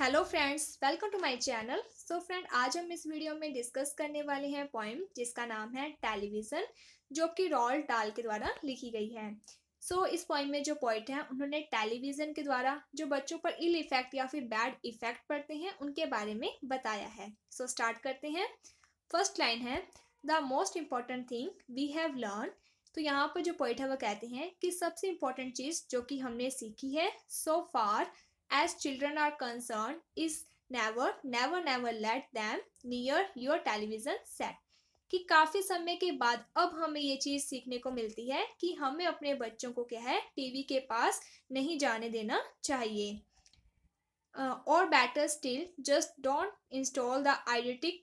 Hello friends welcome to my channel so friend आज हम इस वीडियो में डिस्कस करने वाले हैं पॉइम जिसका नाम है टेलीविज़न जो कि रॉल डाल के द्वारा लिखी गई है सो so, इस पॉइंट में जो पॉइंट है उन्होंने टेलीविज़न के द्वारा जो बच्चों पर इल इफेक्ट या फिर बैड इफेक्ट पड़ते हैं उनके बारे में बताया है सो so, स्टार्ट करते हैं फर्स्ट लाइन है the most important thing we have learn तो यहाँ पर जो पॉइंट है वो कहते हैं कि सबसे इम्पॉर्टेंट चीज़ जो कि हमने सीखी है सो so far as children are concerned is never never never let them near your television set कि काफी समय के बाद अब हमें ये चीज सीखने को मिलती है कि हमें अपने बच्चों को क्या है टीवी के पास नहीं जाने देना चाहिए और better still just don't install the idiotic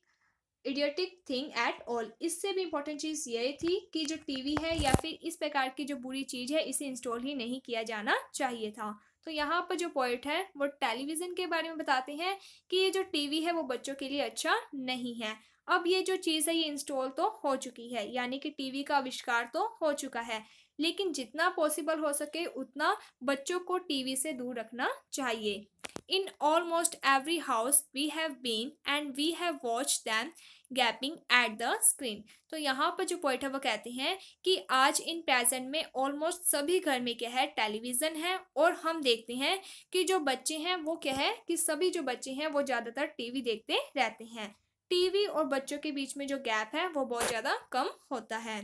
idiotic thing at all इससे भी इम्पोर्टेंट चीज़ ये थी कि जो टीवी है या फिर इस प्रकार की जो बुरी चीज़ है इसे इंस्टॉल ही नहीं किया जाना चाहिए था तो यहाँ पर जो पॉइंट है वो टेलीविज़न के बारे में बताते हैं कि ये जो टीवी है वो बच्चों के लिए अच्छा नहीं है अब ये जो चीज़ है ये इंस्टॉल तो हो चुकी है यानी कि टीवी का आविष्कार तो हो चुका है लेकिन जितना पॉसिबल हो सके उतना बच्चों को टीवी से दूर रखना चाहिए In almost every house we have been and we have watched them gaping at the screen तो यहाँ पर जो पॉइंट है वो कहते हैं कि आज इन प्रेजेंट में ऑलमोस्ट सभी घर में क्या है टेलीविज़न है और हम देखते हैं कि जो बच्चे हैं वो क्या है कि सभी जो बच्चे हैं वो ज़्यादातर टीवी देखते रहते हैं टीवी और बच्चों के बीच में जो गैप है वो बहुत ज़्यादा कम होता है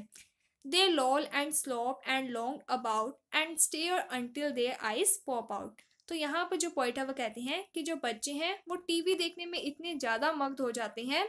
they loll and slop and long about and stare until their eyes pop out तो यहाँ पर जो है वो कहते हैं कि जो बच्चे हैं वो टीवी देखने में इतने ज़्यादा मग्ध हो जाते हैं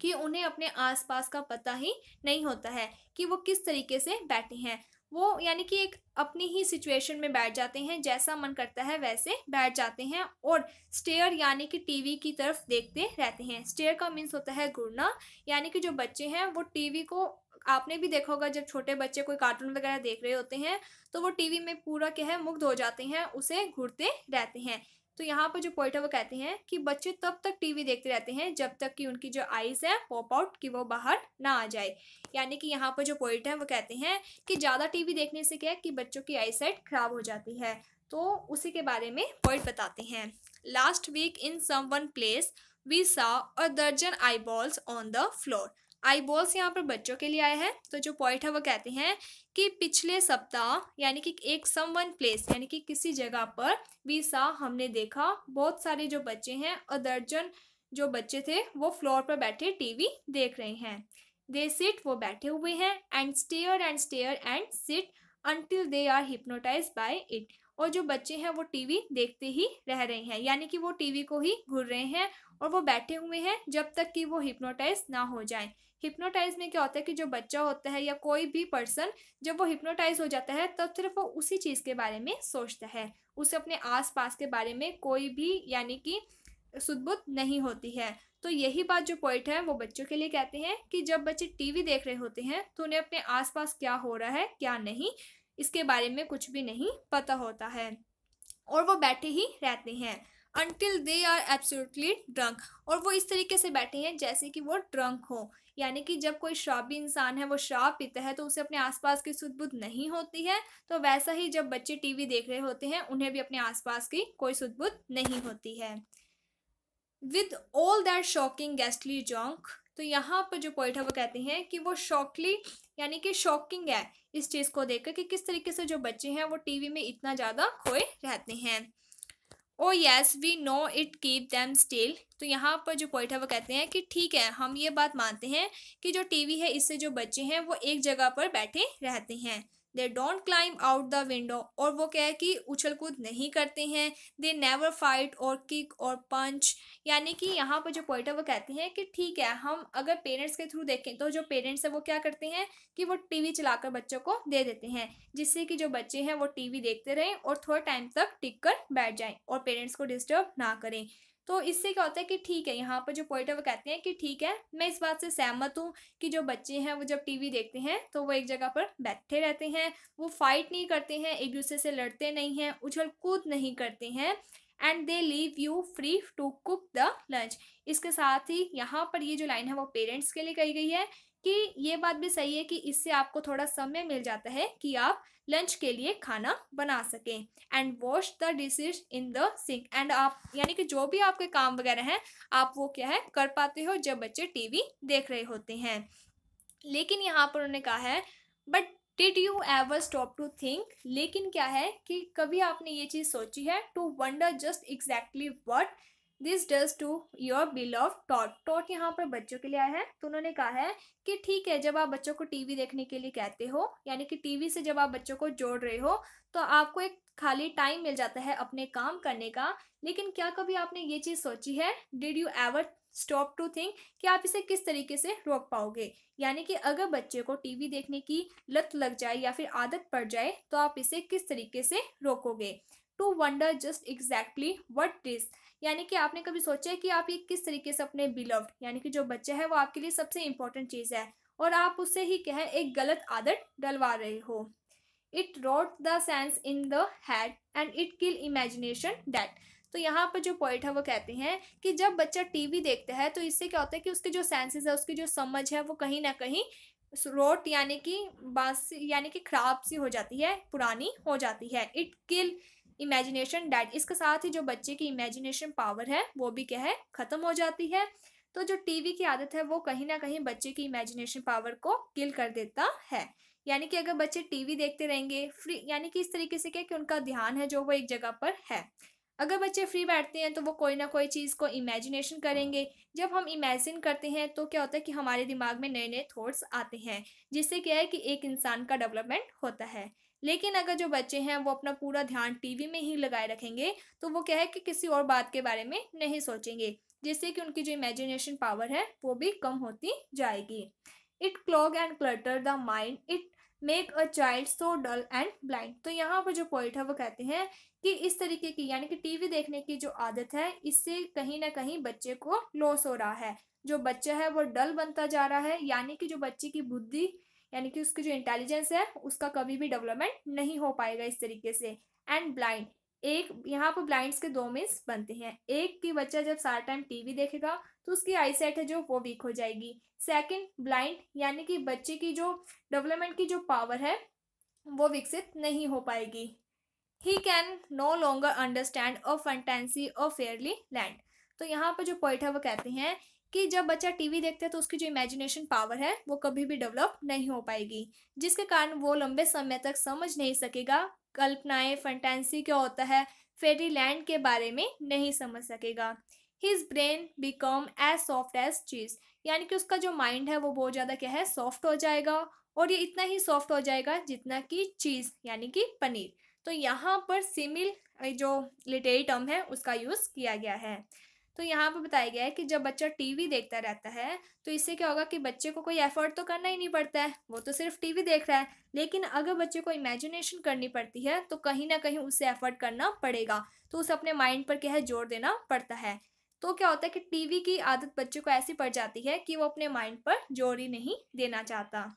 कि उन्हें अपने आसपास का पता ही नहीं होता है कि वो किस तरीके से बैठे हैं वो यानी कि एक अपनी ही सिचुएशन में बैठ जाते हैं जैसा मन करता है वैसे बैठ जाते हैं और स्टेयर यानी कि टीवी की तरफ देखते रहते हैं स्टेयर का मीन्स होता है घूरना यानी कि जो बच्चे हैं वो टीवी को आपने भी देखा होगा जब छोटे बच्चे कोई कार्टून वगैरह देख रहे होते हैं तो वो टीवी में पूरा क्या है मुग्ध हो जाते हैं उसे घूरते रहते हैं तो यहाँ पर जो पॉइंट है वो कहते हैं कि बच्चे तब तक टीवी देखते रहते हैं जब तक कि उनकी जो आईज है पॉप आउट कि वो बाहर ना आ जाए यानी कि यहाँ पर जो पॉइंट है वो कहते हैं कि ज़्यादा टीवी देखने से क्या है कि बच्चों की आई साइट खराब हो जाती है तो उसी के बारे में पॉइंट बताते हैं last week in someone place we saw a dozen eyeballs on the floor eyeballs यहाँ पर बच्चों के लिए आए हैं तो जो पॉइंट है वो कहते हैं कि पिछले सप्ताह यानी कि एक सम वन प्लेस यानी कि किसी जगह पर भी सा हमने देखा बहुत सारे जो बच्चे हैं और दर्जन जो बच्चे थे वो फ्लोर पर बैठे टीवी देख रहे हैं दे सिट वो बैठे हुए हैं and stare and stare and sit until they are hypnotized by it और जो बच्चे हैं वो टीवी देखते ही रह रहे हैं यानी कि वो टीवी को ही घूर रहे हैं और वो बैठे हुए हैं जब तक कि वो हिप्नोटाइज ना हो जाए हिप्नोटाइज में क्या होता है कि जो बच्चा होता है या कोई भी पर्सन जब वो हिप्नोटाइज हो जाता है तब सिर्फ वो उसी चीज़ के बारे में सोचता है उसे अपने आसपास के बारे में कोई भी यानी कि सुदबुद नहीं होती है तो यही बात जो पॉइंट है वो बच्चों के लिए कहते हैं कि जब बच्चे टीवी देख रहे होते हैं तो उन्हें अपने आसपास क्या हो रहा है क्या नहीं इसके बारे में कुछ भी नहीं पता होता है और वो बैठे ही रहते हैं until they are absolutely drunk और वो इस तरीके से बैठे हैं जैसे कि वो ड्रंक हो यानी कि जब कोई शराबी इंसान है वो शराब पीता है तो उसे अपने आसपास की सुधबुद नहीं होती है तो वैसा ही जब बच्चे टीवी देख रहे होते हैं उन्हें भी अपने आसपास की कोई सुधबुद नहीं होती है with all that shocking ghastly junk तो यहाँ पर जो पॉइंट है वो कहते हैं कि वो शॉकली यानी कि शॉकिंग है इस चीज़ को देखकर कि किस तरीके से जो बच्चे हैं वो टीवी में इतना ज़्यादा खोए रहते हैं oh yes we know it keep them still तो यहाँ पर जो पॉइंट है वो कहते हैं कि ठीक है हम ये बात मानते हैं कि जो टीवी है इससे जो बच्चे हैं वो एक जगह पर बैठे रहते हैं they don't climb out the window और वो क्या है कि उछल कूद नहीं करते हैं दे नेवर फाइट और किक और पंच यानी कि यहाँ पर जो पॉइंट है वो कहते हैं कि ठीक है हम अगर पेरेंट्स के थ्रू देखें तो जो पेरेंट्स हैं वो क्या करते हैं कि वो टीवी चलाकर बच्चों को दे देते हैं जिससे कि जो बच्चे हैं वो टीवी देखते रहें और थोड़ा टाइम तक टिक कर बैठ जाएं और पेरेंट्स को डिस्टर्ब ना करें तो इससे क्या होता है कि ठीक है यहाँ पर जो पॉइंट है वो कहते हैं कि ठीक है मैं इस बात से सहमत हूँ कि जो बच्चे हैं वो जब टीवी देखते हैं तो वो एक जगह पर बैठे रहते हैं वो फाइट नहीं करते हैं एक दूसरे से लड़ते नहीं हैं उछल कूद नहीं करते हैं and they leave you free to cook the lunch इसके साथ ही यहाँ पर ये जो लाइन है वो पेरेंट्स के लिए कही गई है कि ये बात भी सही है कि इससे आपको थोड़ा समय मिल जाता है कि आप लंच के लिए खाना बना सकें and wash the dishes in the sink and आप यानी कि जो भी आपके काम वगैरह हैं आप वो क्या है कर पाते हो जब बच्चे टीवी देख रहे होते हैं लेकिन यहाँ पर उन्होंने कहा है but did you ever stop to think लेकिन क्या है कि कभी आपने ये चीज़ सोची है to wonder just exactly what this does to your of tot tot यहाँ पर बच्चों के लिए आया है तो उन्होंने कहा है कि ठीक है जब आप बच्चों को टीवी देखने के लिए कहते हो यानी कि टीवी से जब आप बच्चों को जोड़ रहे हो तो आपको एक खाली टाइम मिल जाता है अपने काम करने का लेकिन क्या कभी आपने ये चीज़ सोची है did you ever stop to think कि आप इसे किस तरीके से रोक पाओगे यानी कि अगर बच्चे को टीवी देखने की लत लग जाए या फिर आदत पड़ जाए तो आप इसे किस तरीके से रोकोगे to wonder just exactly what is यानी कि आपने कभी सोचा है कि आप ये किस तरीके से अपने बिलव्ड यानी कि जो बच्चा है वो आपके लिए सबसे इंपॉर्टेंट चीज़ है और आप उससे ही कह एक गलत आदत डलवा रहे हो it rot the sense in the head and it kill imagination dead तो यहाँ पर जो पॉइंट है वो कहते हैं कि जब बच्चा टीवी देखता है तो इससे क्या होता है कि उसके जो सेंसेस है उसकी जो समझ है वो कहीं ना कहीं रोट यानी कि बासी यानी कि खराब सी हो जाती है पुरानी हो जाती है इट किल इमेजिनेशन डैट इसके साथ ही जो बच्चे की इमेजिनेशन पावर है वो भी क्या है ख़त्म हो जाती है तो जो टीवी की आदत है वो कहीं ना कहीं बच्चे की इमेजिनेशन पावर को किल कर देता है यानी कि अगर बच्चे टीवी देखते रहेंगे फ्री यानी कि इस तरीके से क्या कि उनका ध्यान है जो वो एक जगह पर है अगर बच्चे फ्री बैठते हैं तो वो कोई ना कोई चीज़ को इमेजिनेशन करेंगे जब हम इमेजिन करते हैं तो क्या होता है कि हमारे दिमाग में नए नए थॉट्स आते हैं जिससे क्या है कि एक इंसान का डेवलपमेंट होता है लेकिन अगर जो बच्चे हैं वो अपना पूरा ध्यान टीवी में ही लगाए रखेंगे तो वो क्या है कि किसी और बात के बारे में नहीं सोचेंगे जिससे कि उनकी जो इमेजिनेशन पावर है वो भी कम होती जाएगी it clog and clutter the mind it make a child so dull and blind तो यहाँ पर जो पॉइंट है वो कहते हैं कि इस तरीके की यानी कि टीवी देखने की जो आदत है इससे कहीं ना कहीं बच्चे को लॉस हो रहा है जो बच्चा है वो डल बनता जा रहा है यानी कि जो बच्चे की बुद्धि यानी कि उसकी जो इंटेलिजेंस है उसका कभी भी डेवलपमेंट नहीं हो पाएगा इस तरीके से एंड ब्लाइंड एक यहाँ पर ब्लाइंड्स के दो मीन्स बनते हैं एक की बच्चा जब सारा टाइम टीवी देखेगा तो उसकी आईसेट है जो वो वीक हो जाएगी सेकंड ब्लाइंड यानी कि बच्चे की जो डेवलपमेंट की जो पावर है वो विकसित नहीं हो पाएगी he can no longer understand a fantasy of fairyland तो यहाँ पर जो पॉइंट है वो कहते हैं कि जब बच्चा टीवी देखता है तो उसकी जो इमेजिनेशन पावर है वो कभी भी डेवलप नहीं हो पाएगी जिसके कारण वो लंबे समय तक समझ नहीं सकेगा कल्पनाएं फंटेंसी क्या होता है फेरी लैंड के बारे में नहीं समझ सकेगा his brain become as soft as cheese यानी कि उसका जो माइंड है वो बहुत ज़्यादा क्या है सॉफ्ट हो जाएगा और ये इतना ही सॉफ्ट हो जाएगा जितना कि चीज़ यानी कि पनीर तो यहाँ पर सिमिल जो लिटेरी टर्म है उसका यूज़ किया गया है तो यहाँ पर बताया गया है कि जब बच्चा टीवी देखता रहता है तो इससे क्या होगा कि बच्चे को कोई एफर्ट तो करना ही नहीं पड़ता है वो तो सिर्फ टीवी देख रहा है लेकिन अगर बच्चे को इमेजिनेशन करनी पड़ती है तो कहीं ना कहीं उसे एफर्ट करना पड़ेगा तो उसे अपने माइंड पर क्या है जोर देना पड़ता है तो क्या होता है कि टीवी की आदत बच्चे को ऐसी पड़ जाती है कि वो अपने माइंड पर जोर ही नहीं देना चाहता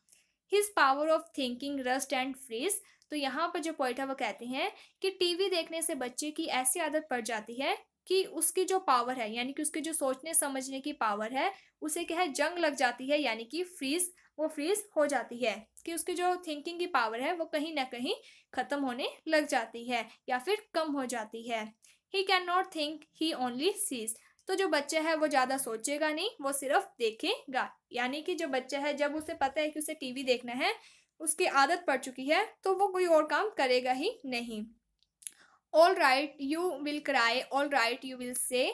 his power of thinking rust and freeze तो यहाँ पर जो पॉइंट है वो कहते हैं कि टीवी देखने से बच्चे की ऐसी आदत पड़ जाती है कि उसकी जो पावर है यानी कि उसके जो सोचने समझने की पावर है उसे क्या है जंग लग जाती है यानी कि फ्रीज वो फ्रीज हो जाती है कि उसकी जो थिंकिंग की पावर है वो कहीं ना कहीं ख़त्म होने लग जाती है या फिर कम हो जाती है he can not think he only sees तो जो बच्चा है वो ज़्यादा सोचेगा नहीं वो सिर्फ देखेगा यानी कि जो बच्चा है जब उसे पता है कि उसे टीवी देखना है उसकी आदत पड़ चुकी है तो वो कोई और काम करेगा ही नहीं all right you will cry all right you will say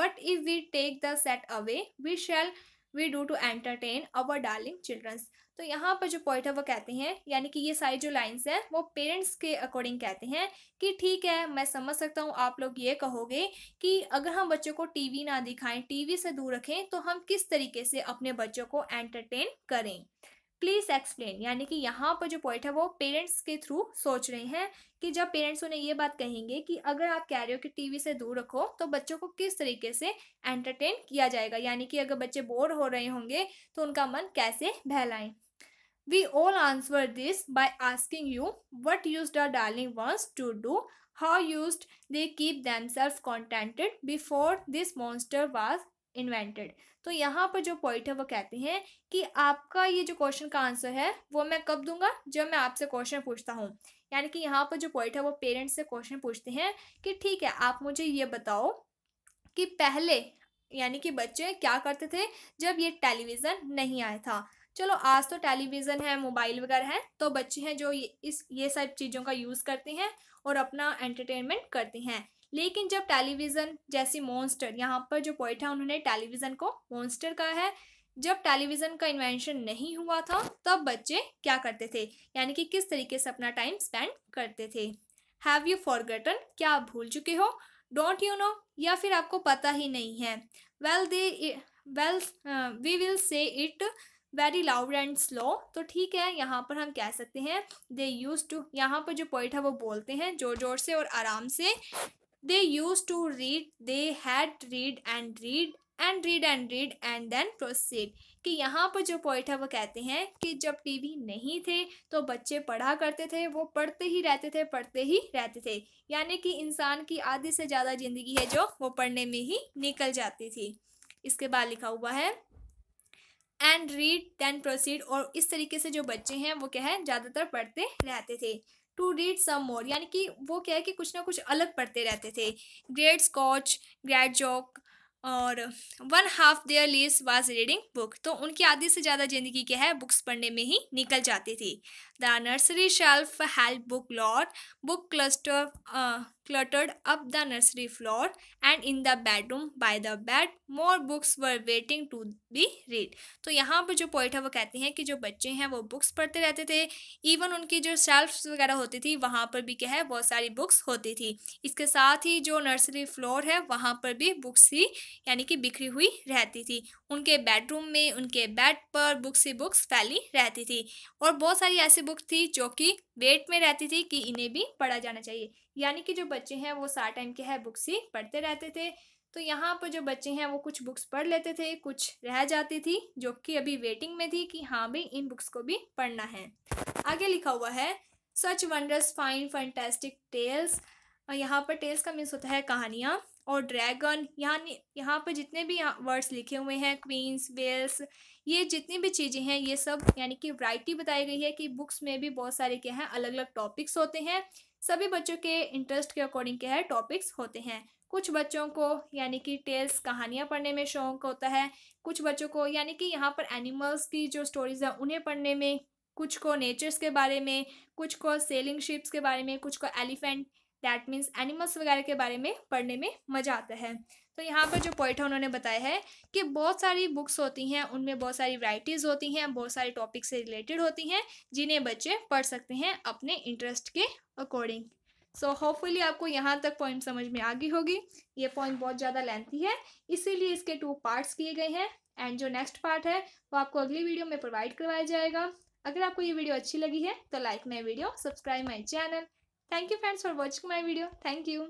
but if we take the set away we shall we do to entertain our darling childrens तो यहाँ पर जो पॉइंट है वो कहते हैं यानी कि ये सारी जो लाइंस हैं वो पेरेंट्स के अकॉर्डिंग कहते हैं कि ठीक है मैं समझ सकता हूँ आप लोग ये कहोगे कि अगर हम बच्चों को टीवी ना दिखाएं टीवी से दूर रखें तो हम किस तरीके से अपने बच्चों को एंटरटेन करें प्लीज एक्सप्लेन यानी कि यहाँ पर जो पॉइंट है वो पेरेंट्स के थ्रू सोच रहे हैं कि जब पेरेंट्स उन्हें ये बात कहेंगे कि अगर आप कह रहे हो कि टीवी से दूर रखो तो बच्चों को किस तरीके से एंटरटेन किया जाएगा यानी कि अगर बच्चे बोर हो रहे होंगे तो उनका मन कैसे बहलाएं all answer this by asking you what use the darling darling to do how use they keep themselves contented before this monster was invented तो यहाँ पर जो पॉइंट है वो कहते हैं कि आपका ये जो क्वेश्चन का आंसर है वो मैं कब दूंगा जब मैं आपसे क्वेश्चन पूछता हूँ यानी कि यहाँ पर जो पॉइंट है वो पेरेंट्स से क्वेश्चन पूछते हैं कि ठीक है आप मुझे ये बताओ कि पहले यानी कि बच्चे क्या करते थे जब ये टेलीविज़न नहीं आया था चलो आज तो टेलीविज़न है मोबाइल वगैरह है तो बच्चे हैं जो ये इस ये सब चीज़ों का यूज़ करते हैं और अपना एंटरटेनमेंट करते हैं लेकिन जब टेलीविज़न जैसी मॉन्स्टर यहाँ पर जो पॉइंट है उन्होंने टेलीविज़न को मॉन्स्टर कहा है जब टेलीविज़न का इन्वेंशन नहीं हुआ था तब बच्चे क्या करते थे यानी कि किस तरीके से अपना टाइम स्पेंड करते थे हैव यू फॉरगटन क्या आप भूल चुके हो डोंट यू नो या फिर आपको पता ही नहीं है well they well we will say it very loud and slow तो ठीक है यहाँ पर हम कह सकते हैं दे यूज टू यहाँ पर जो पॉइंट है वो बोलते हैं जोर जोर से और आराम से they used to read they had read and read and read and read and then proceed कि यहाँ पर जो पॉइंट है वो कहते हैं कि जब टीवी नहीं थे तो बच्चे पढ़ा करते थे वो पढ़ते ही रहते थे पढ़ते ही रहते थे यानी कि इंसान की आधी से ज़्यादा ज़िंदगी है जो वो पढ़ने में ही निकल जाती थी इसके बाद लिखा हुआ है एंड रीड दैन प्रोसीड और इस तरीके से जो बच्चे हैं वो क्या है ज़्यादातर पढ़ते रहते थे टू रीड सम मोर यानी कि वो क्या है कि कुछ ना कुछ अलग पढ़ते रहते थे ग्रेट स्कॉच ग्रेट जॉक और one half their lives was reading book तो उनकी आधी से ज़्यादा ज़िंदगी क्या है बुक्स पढ़ने में ही निकल जाती थी the nursery shelf help book lot book cluster cluttered up the nursery floor and in the bedroom by the bed more books were waiting to be read तो यहाँ पर जो पोइट है वो कहते हैं कि जो बच्चे हैं वो बुक्स पढ़ते रहते थे इवन उनकी जो शेल्फ वगैरह होती थी वहाँ पर भी क्या है बहुत सारी बुक्स होती थी इसके साथ ही जो नर्सरी फ्लोर है वहाँ पर भी बुक्स ही यानी कि बिखरी हुई रहती थी उनके बेडरूम में उनके बेड पर बुक्स ही बुक्स फैली रहती थी और बहुत सारी ऐसी बुक थी जो कि वेट में रहती थी कि इन्हें भी पढ़ा जाना चाहिए यानी कि जो बच्चे हैं वो सारा टाइम के है बुक्स ही पढ़ते रहते थे तो यहाँ पर जो बच्चे हैं वो कुछ बुक्स पढ़ लेते थे कुछ रह जाती थी जो कि अभी वेटिंग में थी कि हाँ भाई इन बुक्स को भी पढ़ना है आगे लिखा हुआ है such wonders fine fantastic tales यहाँ पर टेल्स का मीन्स होता है कहानियाँ और ड्रैगन यहाँ यहाँ पर जितने भी वर्ड्स लिखे हुए हैं क्वींस वेल्स ये जितनी भी चीज़ें हैं ये सब यानी कि वैरायटी बताई गई है कि बुक्स में भी बहुत सारे क्या हैं अलग अलग टॉपिक्स होते हैं सभी बच्चों के इंटरेस्ट के अकॉर्डिंग क्या है टॉपिक्स होते हैं कुछ बच्चों को यानी कि टेल्स कहानियाँ पढ़ने में शौक होता है कुछ बच्चों को यानी कि यहाँ पर एनिमल्स की जो स्टोरीज हैं उन्हें पढ़ने में कुछ को नेचर्स के बारे में कुछ को सेलिंग शिप्स के बारे में कुछ को एलिफेंट दैट मीन्स एनिमल्स वगैरह के बारे में पढ़ने में मज़ा आता है तो यहाँ पर जो पॉइंट है उन्होंने बताया है कि बहुत सारी बुक्स होती हैं उनमें बहुत सारी वराइटीज होती हैं बहुत सारे टॉपिक से रिलेटेड होती हैं जिन्हें बच्चे पढ़ सकते हैं अपने इंटरेस्ट के अकॉर्डिंग सो होपफुली आपको यहाँ तक पॉइंट समझ में आ गई होगी ये पॉइंट बहुत ज़्यादा लेंथी है इसीलिए इसके टू पार्ट्स किए गए हैं एंड जो नेक्स्ट पार्ट है वो आपको अगली वीडियो में प्रोवाइड करवाया जाएगा अगर आपको ये वीडियो अच्छी लगी है तो like my video subscribe my channel Thank you friends for watching my video. Thank you.